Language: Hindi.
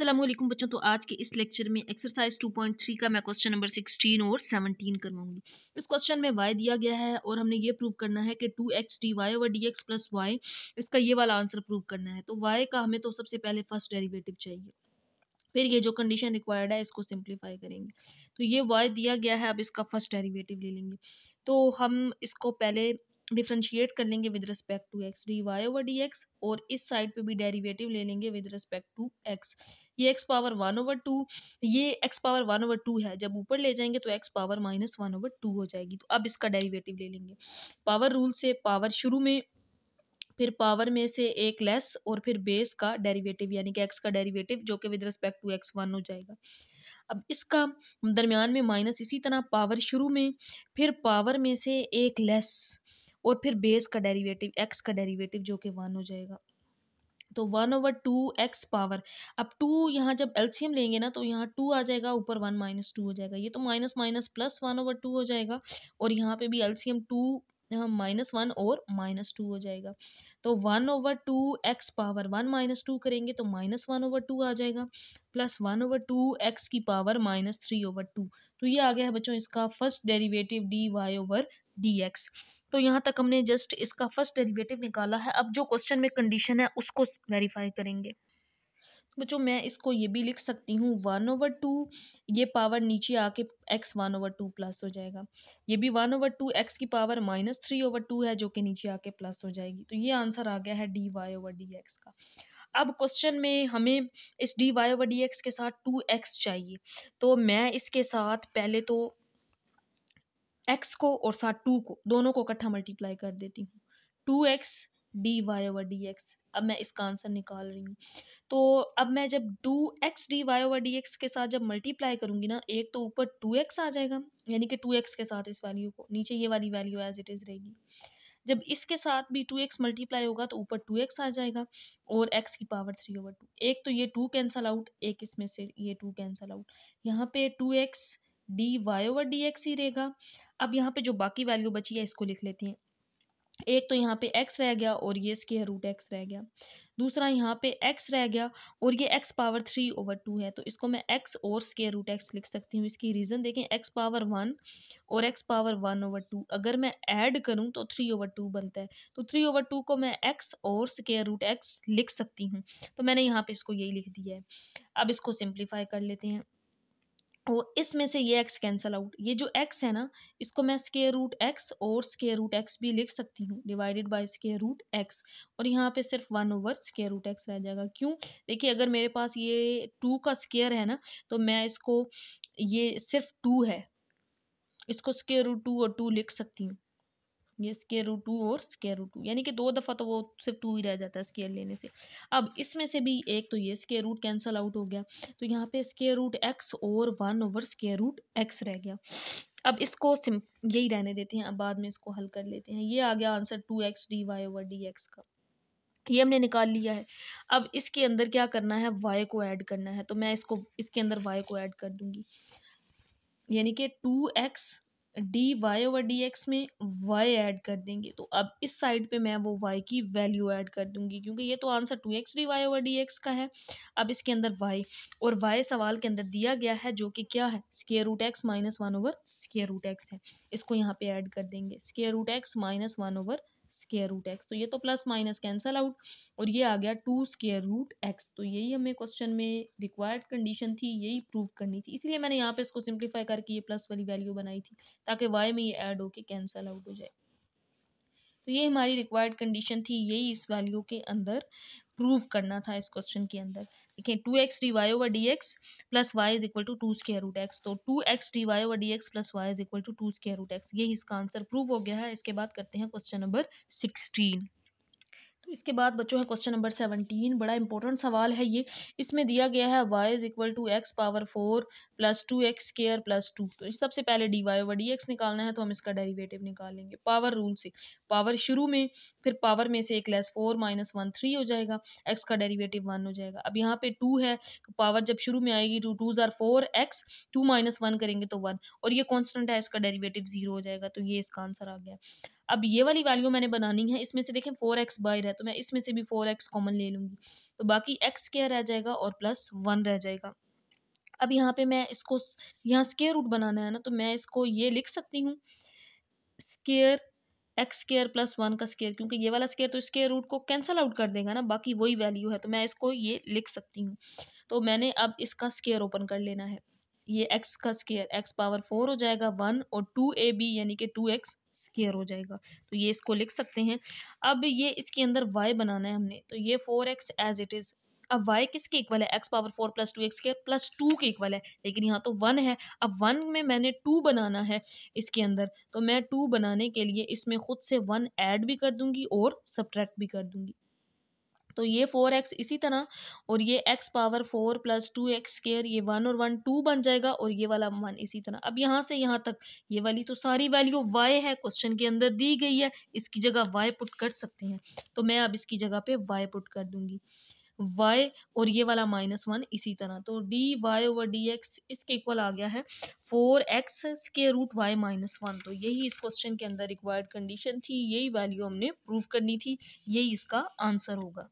असलम बच्चों तो आज के इस लेक्चर में एक्सरसाइज 2.3 का मैं क्वेश्चन नंबर 16 और 17 करवाऊंगी इस क्वेश्चन में y दिया गया है और हमने ये प्रूव करना है कि 2x X D Y over D x plus Y इसका ये वाला आंसर प्रूव करना है तो y का हमें तो सबसे पहले फर्स्ट डेरिवेटिव चाहिए फिर ये जो कंडीशन रिक्वायर्ड है इसको सिंप्लीफाई करेंगे तो ये y दिया गया है अब इसका फर्स्ट डेरिवेटिव ले लेंगे तो हम इसको पहले डिफ्रेंशिएट कर लेंगे with respect to x D Y over D X और इस साइड पे भी डेरिवेटिव ले लेंगे विद रिस्पेक्ट टू एक्स ये x power one over two ये x power one over two है जब ऊपर ले जाएंगे तो X power minus one over two हो जाएगी तो अब इसका डेरिवेटिव ले लेंगे पावर रूल से पावर शुरू में फिर पावर में से एक लेस और फिर बेस का डेरिवेटिव यानी कि एक्स का डेरिवेटिव जो कि with respect to X one हो जाएगा अब इसका दरमियान में माइनस इसी तरह पावर शुरू में फिर पावर में से एक लेस और फिर बेस का डेरिवेटिव एक्स का डेरिवेटिव जो कि वन हो जाएगा तो one over two x power अब टू यहाँ जब एल्सीयम लेंगे ना तो यहाँ टू आ जाएगा ऊपर वन माइनस टू हो जाएगा ये तो minus minus plus one over two हो जाएगा और यहाँ पे भी एल्सीयम टू माइनस वन और माइनस टू हो जाएगा तो one over two x power one minus two करेंगे तो माइनस वन ओवर टू आ जाएगा plus one over two X की power minus three over two तो ये आ गया है बच्चों इसका first derivative D Y over D X तो यहाँ तक हमने जस्ट इसका फर्स्ट डेरिवेटिव निकाला है अब जो क्वेश्चन में कंडीशन है उसको वेरीफाई करेंगे बच्चों मैं इसको ये भी लिख सकती हूँ वन ओवर टू ये पावर नीचे आके X one over two plus हो जाएगा ये भी वन ओवर टू एक्स की power minus three over two है जो कि नीचे आके प्लस हो जाएगी तो ये आंसर आ गया है D Y over D x का अब क्वेश्चन में हमें इस D Y over D X के साथ टू एक्स चाहिए तो मैं इसके साथ पहले तो एक्स को और साथ टू को दोनों को इकट्ठा मल्टीप्लाई कर देती हूँ two x D Y over D X अब मैं इसका आंसर निकाल रही हूँ तो अब मैं जब two x D Y over D X के साथ जब मल्टीप्लाई करूँगी ना एक तो ऊपर टू एक्स आ जाएगा यानी कि टू एक्स के साथ इस वैल्यू को नीचे ये वाली वैल्यू एज इट इज़ रहेगी जब इसके साथ भी टू एक्स मल्टीप्लाई होगा तो ऊपर टू एक्स आ जाएगा और एक्स की पावर थ्री ओवर टू एक तो ये टू कैंसल आउट एक इसमें से ये टू कैंसल आउट यहाँ पे two x D Y over D X ही रहेगा अब यहाँ पे जो बाकी वैल्यू बची है इसको लिख लेते हैं एक तो यहाँ पे एक्स रह गया और ये इसके रूट एक्स रह गया दूसरा यहाँ पे एक्स रह गया और ये x power three over two है तो इसको मैं एक्स और स्केयर रूट एक्स लिख सकती हूँ इसकी रीज़न देखें एक्स पावर वन और x power one over two अगर मैं ऐड करूँ तो थ्री ओवर टू बनता है तो थ्री ओवर टू को मैं एक्स और स्केयर रूट एक्स लिख सकती हूँ तो मैंने यहाँ पर इसको यही लिख दिया है अब इसको सिंप्लीफाई कर लेते हैं और इसमें से ये एक्स कैंसल आउट ये जो एक्स है ना इसको मैं स्केयर रूट एक्स और स्केयर रूट एक्स भी लिख सकती हूँ divided by square root x और यहाँ पे सिर्फ one over square root x रह जाएगा क्यों देखिए अगर मेरे पास ये टू का स्केयर है ना तो मैं इसको ये सिर्फ टू है इसको स्केयर रूट टू और टू लिख सकती हूँ ये स्केयर रूट टू और स्केयर रूट टू यानी कि दो दफ़ा तो वो सिर्फ टू ही रह जाता है स्केयर लेने से अब इसमें से भी एक तो ये स्केयर रूट कैंसल आउट हो गया तो यहाँ पे स्केयर रूट एक्स और one over square root x रह गया अब इसको सिम यही रहने देते हैं अब बाद में इसको हल कर लेते हैं ये आ गया answer two x D Y over D x का ये हमने निकाल लिया है अब इसके अंदर क्या करना है वाई को ऐड करना है तो मैं इसको इसके अंदर वाई को ऐड कर दूँगी यानी कि two x D Y over D x में वाई ऐड कर देंगे तो अब इस साइड पे मैं वो वाई की वैल्यू ऐड कर दूंगी क्योंकि ये तो answer two x D Y over D x का है अब इसके अंदर वाई और वाई सवाल के अंदर दिया गया है जो कि क्या है square root x minus one over square root x है इसको यहाँ पे ऐड कर देंगे square root x minus one over square root x तो ये तो प्लस माइनस कैंसल आउट और ये आ गया टू स्केयर रूट एक्स तो यही हमें क्वेश्चन में रिक्वायर्ड कंडीशन थी यही प्रूव करनी थी इसलिए मैंने यहाँ पे इसको सिंप्लीफाई करके ये प्लस वाली वैल्यू बनाई थी ताकि वाई में ये ऐड होके कैंसल आउट हो जाए तो ये हमारी रिक्वायर्ड कंडीशन थी यही इस वैल्यू के अंदर प्रूव करना था इस क्वेश्चन के अंदर देखिए two x D Y over D x plus y is equal to two square root x तो two x D Y over D x plus y is equal to two square root x ये इसका आंसर प्रूव हो गया है इसके बाद करते हैं क्वेश्चन नंबर सिक्सटीन तो इसके बाद बच्चों है क्वेश्चन नंबर सेवनटीन बड़ा इंपॉर्टेंट सवाल है ये इसमें दिया गया है y is equal to x power four plus two x square plus two तो सबसे पहले d Y over D x निकालना है तो हम इसका डेरिवेटिव लेंगे पावर रूल से पावर शुरू में फिर पावर में से एक less four minus one three हो जाएगा एक्स का डेरिवेटिव वन हो जाएगा अब यहाँ पे टू है तो पावर जब शुरू में आएगी टू टू ज़ार four x two minus one करेंगे तो वन और ये कॉन्स्टेंट है इसका डेरीवेटिव ज़ीरो हो जाएगा तो ये इसका आंसर आ गया अब ये वाली वैल्यू मैंने बनानी है इसमें से देखें फोर एक्स बाई रहा है तो मैं इसमें से भी फोर एक्स कॉमन ले लूँगी तो बाकी एक्स स्केयर रह जाएगा और प्लस वन रह जाएगा अब यहाँ पे मैं इसको यहाँ स्केयर रूट बनाना है ना तो मैं इसको ये लिख सकती हूँ square x square plus one का स्केयर क्योंकि ये वाला स्केयर तो स्केयर रूट को कैंसिल आउट कर देगा ना बाकी वही वैल्यू है तो मैं इसको ये लिख सकती हूँ तो मैंने अब इसका स्केयर ओपन कर लेना है ये एक्स का स्केयर एक्स पावर फोर हो जाएगा वन और टू ए बी यानी कि टू एक्स स्केयर हो जाएगा तो ये इसको लिख सकते हैं अब ये इसके अंदर वाई बनाना है हमने तो ये four x as it is अब वाई किसके इक्वल है x power four plus two x के प्लस टू के इक्वल है लेकिन यहाँ तो वन है अब वन में मैंने टू बनाना है इसके अंदर तो मैं टू बनाने के लिए इसमें खुद से वन ऐड भी कर दूंगी और सब्ट्रैक्ट भी कर दूंगी तो ये फोर एक्स इसी तरह और ये x power four plus two x square ये वन और वन टू बन जाएगा और ये वाला वन इसी तरह अब यहाँ से यहाँ तक ये वाली तो सारी वैल्यू वाई है क्वेश्चन के अंदर दी गई है इसकी जगह वाई पुट कर सकते हैं तो मैं अब इसकी जगह पे वाई पुट कर दूंगी वाई और ये वाला माइनस वन इसी तरह तो d Y over D x इसके इक्वल आ गया है फोर एक्स के रूट वाई माइनस वन तो यही इस क्वेश्चन के अंदर रिक्वायर्ड कंडीशन थी यही वैल्यू हमने प्रूव करनी थी यही इसका आंसर होगा